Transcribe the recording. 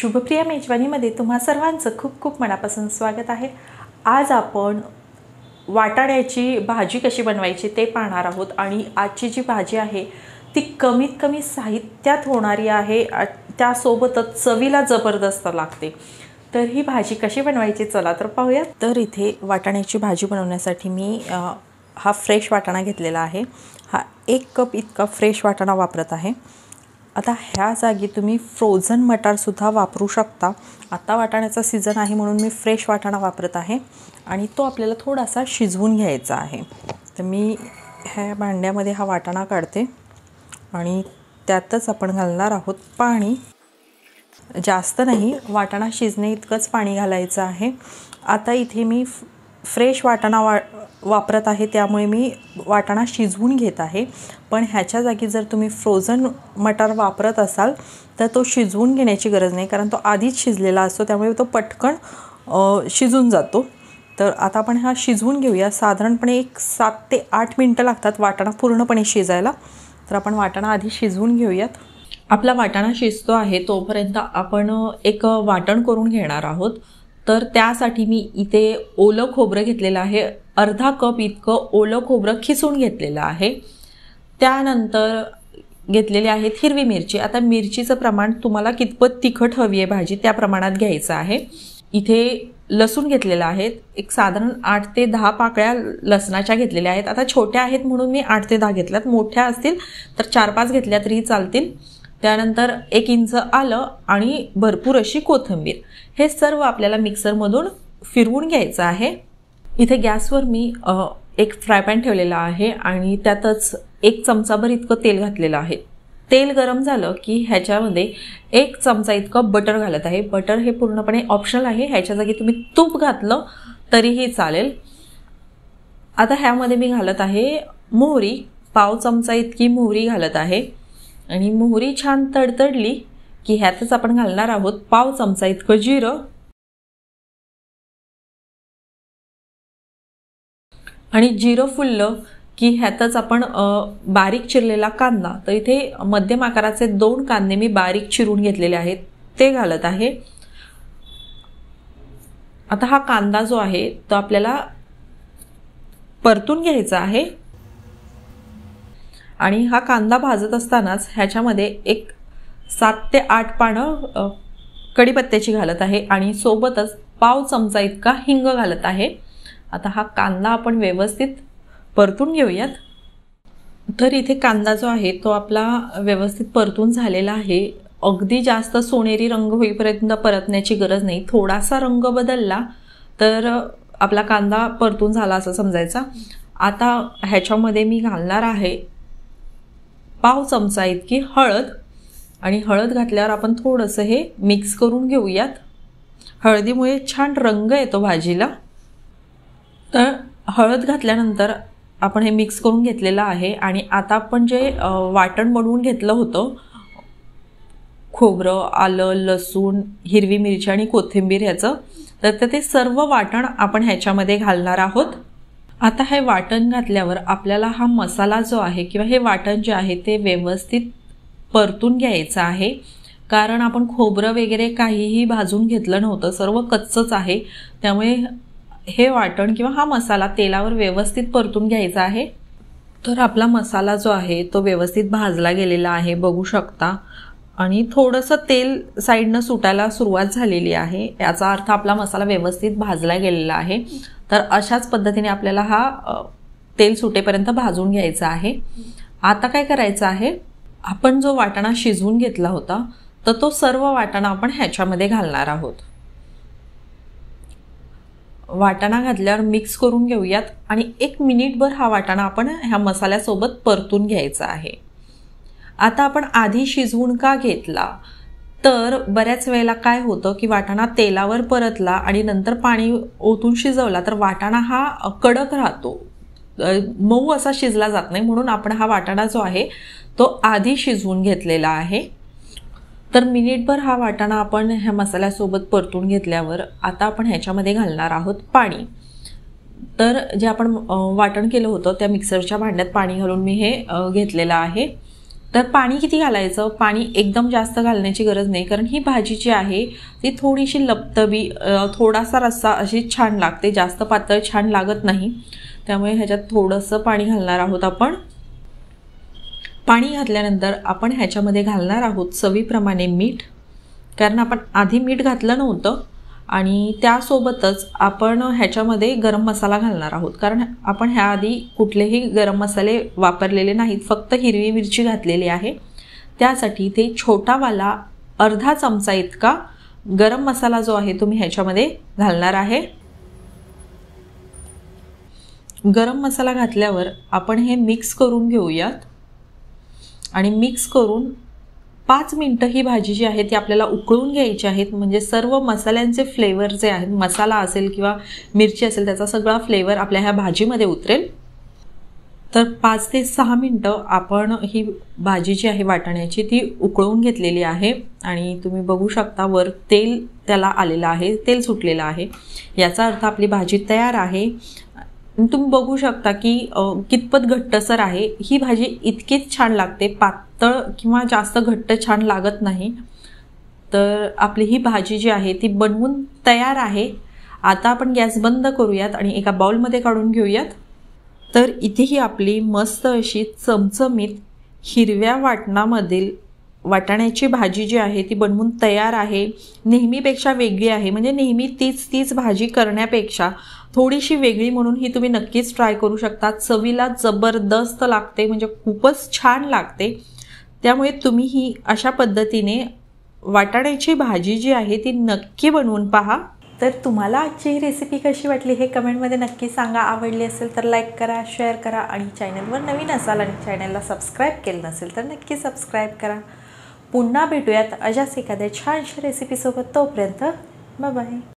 शुभप्रिया मेजवानीमध्ये तुम्हा सर्वांचं खूप खूप मनापासून स्वागत आहे आज आपण वाटाण्याची भाजी कशी बनवायची ते पाहणार आहोत आणि आजची जी भाजी आहे ती कमीत कमी साहित्यात होणारी आहे त्यासोबतच चवीला जबरदस्त लागते तर ही भाजी कशी बनवायची चला तर पाहूया तर इथे वाटाण्याची भाजी बनवण्यासाठी मी हा फ्रेश वाटाणा घेतलेला आहे हा एक कप इतका फ्रेश वाटाणा वापरत आहे आता ह्या जागी तुम्ही फ्रोझन मटारसुद्धा वापरू शकता आता वाटाण्याचा सीझन आहे म्हणून मी फ्रेश वाटाणा वापरत आहे आणि तो आपल्याला थोडासा शिजवून घ्यायचा आहे तर मी ह्या भांड्यामध्ये हा वाटाणा काढते आणि त्यातच आपण घालणार आहोत पाणी जास्त नाही वाटाणा शिजणे इतकंच पाणी घालायचं आहे आता इथे मी फ्रेश वाटाणा वा वापरत आहे त्यामुळे मी वाटाणा शिजवून घेत आहे पण ह्याच्या जागी जर तुम्ही फ्रोझन मटार वापरत असाल तर तो शिजवून घेण्याची गरज नाही कारण तो आधीच शिजलेला असतो त्यामुळे तो पटकन शिजून जातो तर आता आपण हा शिजवून घेऊया साधारणपणे एक सात ते आठ मिनटं लागतात वाटाणा पूर्णपणे शिजायला तर आपण वाटाणा आधी शिजवून घेऊयात आपला वाटाणा शिजतो आहे तोपर्यंत आपण एक वाटण करून घेणार आहोत तर त्यासाठी मी इथे ओलं खोबरं घेतलेलं आहे अर्धा कप इतकं ओलं खोबरं खिसून घेतलेलं आहे त्यानंतर घेतलेले आहेत हिरवी मिरची आता मिरचीचं प्रमाण तुम्हाला कितपत तिखट हवी आहे भाजी त्या प्रमाणात घ्यायचं आहे इथे लसूण घेतलेलं आहे एक साधारण आठ ते दहा पाकळ्या लसणाच्या घेतलेल्या आहेत आता छोट्या आहेत म्हणून मी आठ ते दहा घेतल्यात मोठ्या असतील तर चार पाच घेतल्या तरी चालतील त्यानंतर एक इंच आलं आणि भरपूर अशी कोथिंबीर हे सर्व आपल्याला मिक्सरमधून फिरवून घ्यायचं आहे इथे गॅसवर मी एक फ्राय पॅन ठेवलेला आहे आणि त्यातच एक चमचाभर इतकं तेल घातलेलं आहे तेल गरम झालं की ह्याच्यामध्ये एक चमचा इतकं बटर घालत आहे बटर हे पूर्णपणे ऑप्शनल आहे ह्याच्या जागी तुम्ही तूप घातलं तरीही चालेल आता ह्यामध्ये मी घालत आहे मोहरी पाव चमचा इतकी मोहरी घालत आहे आणि मोहरी छान तडतडली की ह्यातच आपण घालणार आहोत पाव चमचा इतकं जिरं आणि जिरं फुललं की ह्यातच आपण बारीक चिरलेला कांदा तर इथे मध्यम आकाराचे दोन कांदे मी बारीक चिरून घेतलेले आहेत ते घालत आहे आता हा कांदा जो आहे तो आपल्याला परतून घ्यायचा आहे आणि हा कांदा भाजत असतानाच ह्याच्यामध्ये एक सात ते आठ पानं कढीपत्त्याची घालत आहे आणि सोबतच पाव चमचा इतका हिंग घालत आहे आता हा कांदा आपण व्यवस्थित परतून घेऊयात तर इथे कांदा जो आहे तो आपला व्यवस्थित परतून झालेला आहे अगदी जास्त सोनेरी रंग होईपर्यंत परतण्याची गरज नाही थोडासा रंग बदलला तर आपला कांदा परतून झाला असं समजायचा आता ह्याच्यामध्ये मी घालणार आहे पाव चमचा इतकी हळद आणि हळद घातल्यावर आपण थोडंसं हे मिक्स करून घेऊयात हळदीमुळे छान रंग येतो भाजीला तर हळद घातल्यानंतर आपण हे मिक्स करून घेतलेलं आहे आणि आता आपण जे वाटण बनवून घेतलं होतं खोबरं आलं लसूण हिरवी मिरची आणि कोथिंबीर ह्याचं तर ते सर्व वाटण आपण ह्याच्यामध्ये घालणार आहोत आता हे वाटण घातल्यावर आपल्याला हा मसाला जो आहे किंवा हे वाटण जे आहे ते व्यवस्थित परतून घ्यायचं आहे कारण आपण खोबरं वगैरे काहीही भाजून घेतलं नव्हतं सर्व कच्चंच आहे त्यामुळे हे वाटण किंवा हा मसाला तेलावर व्यवस्थित परतून घ्यायचा आहे तर आपला मसाला जो आहे तो व्यवस्थित भाजला गेलेला आहे बघू शकता आणि थोडंसं तेल साईडनं सुटायला सुरुवात झालेली आहे याचा अर्थ आपला मसाला व्यवस्थित भाजला गेलेला आहे तर अशाच पद्धतीने आपल्याला हा तेल सुटेपर्यंत भाजून घ्यायचा आहे आता काय करायचं आहे आपण जो वाटाणा शिजवून घेतला होता तर तो सर्व वाटाणा आपण ह्याच्यामध्ये घालणार आहोत वाटाणा घातल्यावर मिक्स करून घेऊयात आणि एक मिनिटभर हा वाटाणा आपण ह्या मसाल्यासोबत परतून घ्यायचा आहे आता आपण आधी शिजवून का घेतला तर बऱ्याच वेळेला काय होतं की वाटाणा तेलावर परतला आणि नंतर पाणी ओतून शिजवला तर वाटाणा हा कडक राहतो मऊ असा शिजला जात नाही म्हणून आपण हा वाटाणा जो आहे तो आधी शिजवून घेतलेला आहे तर मिनिटभर हा वाटाणा आपण ह्या मसाल्यासोबत परतून घेतल्यावर आता आपण ह्याच्यामध्ये घालणार आहोत पाणी तर जे आपण वाटण केलं होतं त्या मिक्सरच्या भांड्यात पाणी घालून मी हे घेतलेलं आहे तर पाणी किती घालायचं पाणी एकदम जास्त घालण्याची गरज नाही कारण ही भाजी जी आहे ती थोडीशी लपतबी थोडासा रस्सा अशी छान लागते जास्त पातळ छान लागत नाही त्यामुळे ह्याच्यात थोडंसं पाणी घालणार आहोत आपण पाणी घातल्यानंतर आपण ह्याच्यामध्ये घालणार आहोत चवीप्रमाणे मीठ कारण आपण आधी मीठ घातलं नव्हतं आणि त्यासोबतच आपण ह्याच्यामध्ये गरम मसाला घालणार आहोत कारण आपण ह्याआधी कुठलेही गरम मसाले वापरलेले नाहीत फक्त हिरवी मिरची घातलेली आहे त्यासाठी ते छोटावाला अर्धा चमचा इतका गरम मसाला जो आहे तो मी ह्याच्यामध्ये घालणार आहे गरम मसाला घातल्यावर आपण हे मिक्स करून घेऊयात आणि मिक्स करून पाच मिनटं ही भाजी जी आहे ती आपल्याला उकळून घ्यायची आहेत म्हणजे सर्व मसाल्यांचे फ्लेवर जे आहेत मसाला असेल किंवा मिरची असेल त्याचा सगळा फ्लेवर आपल्या ह्या भाजीमध्ये उतरेल तर पाच ते सहा मिनटं आपण ही भाजी जी आहे वाटाण्याची ती उकळून घेतलेली आहे आणि तुम्ही बघू शकता वर तेल त्याला आलेलं आहे तेल सुटलेलं आहे याचा अर्थ आपली भाजी तयार आहे तुम्ही बघू शकता की कितपत घट्टसर आहे ही भाजी इतकीच छान लागते पातळ किंवा जास्त घट्ट छान लागत नाही तर आपली ही भाजी जी आहे ती बनवून तयार आहे आता आपण गॅस बंद करूयात आणि एका बाउलमध्ये काढून घेऊयात तर इथे ही आपली मस्त अशी चमचमीत हिरव्या वाटणामधील वाटाण्याची भाजी जी आहे ती बनवून तयार आहे नेहमीपेक्षा वेगळी आहे म्हणजे नेहमी तीच तीच भाजी करण्यापेक्षा थोडीशी वेगळी म्हणून ही तुम्ही नक्कीच ट्राय करू शकता चवीला जबरदस्त लागते म्हणजे खूपच छान लागते त्यामुळे तुम्ही ही अशा पद्धतीने वाटाण्याची भाजी जी आहे ती नक्की बनवून पहा तर तुम्हाला आजची ही रेसिपी कशी वाटली हे कमेंटमध्ये नक्की सांगा आवडली असेल तर लाईक करा शेअर करा आणि चॅनलवर नवीन असाल आणि चॅनलला सबस्क्राईब केलं नसेल तर नक्की सबस्क्राईब करा पुन्हा भेटूयात अशाच एखाद्या छानशा रेसिपीसोबत तोपर्यंत बाय